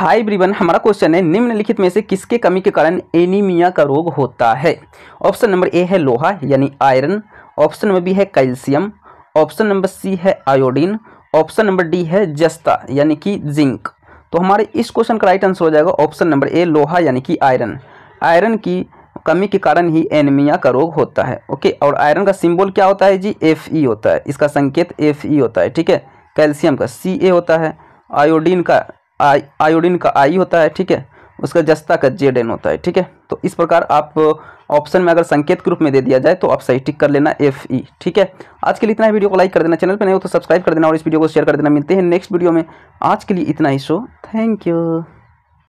high ब्रिवन हमारा question है निम्नलिखित में से किसके कमी के कारण एनीमिया का रोग होता है ऑप्शन नंबर ए है लोहा यानी आयरन ऑप्शन नंबर बी है कैल्शियम ऑप्शन नंबर सी है आयोडीन ऑप्शन नंबर डी है जस्ता यानी कि जिंक तो हमारे इस क्वेश्चन का राइट आंसर हो जाएगा ऑप्शन नंबर ए लोहा यानी कि आयरन आयरन की कमी के कारण ही एनीमिया का रोग होता है ओके और आयरन का सिंबल क्या होता है जी एफ ई होता है इसका संकेत एफ ई होता है ठीक है कैल्शियम का सी ए होता है आयोडीन का आई आयोडीन का आई होता है ठीक है उसका जस्ता का जेड एन होता है ठीक है तो इस प्रकार आप ऑप्शन में अगर संकेत के रूप में दे दिया जाए तो आप सही टिक कर लेना एफ ई e, ठीक है आज के लिए इतना ही वीडियो को लाइक कर देना चैनल पर नहीं हो तो सब्सक्राइब कर देना और इस वीडियो को शेयर कर देना मिलते हैं नेक्स्ट वीडियो में आज के लिए इतना ही शो थैंक यू